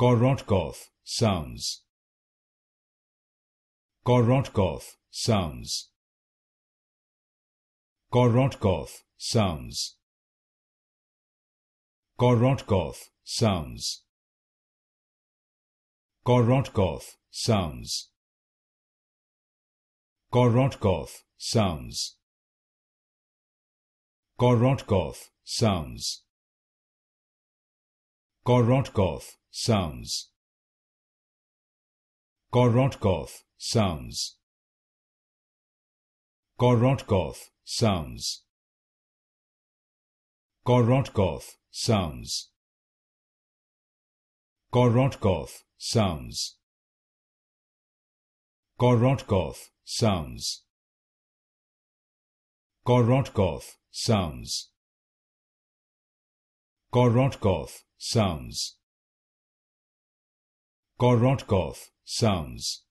Korotkov sounds. Korotkov sounds. Korotkov sounds. Korotkov sounds. Korotkov sounds. Korotkov sounds. Korotkov sounds. Korotkov sounds. Korotkov sounds. Korotkov sounds. Korotkov sounds. Korotkov sounds. Korotkov sounds. Korotkov sounds. Korotkov sounds. Korotkov sounds.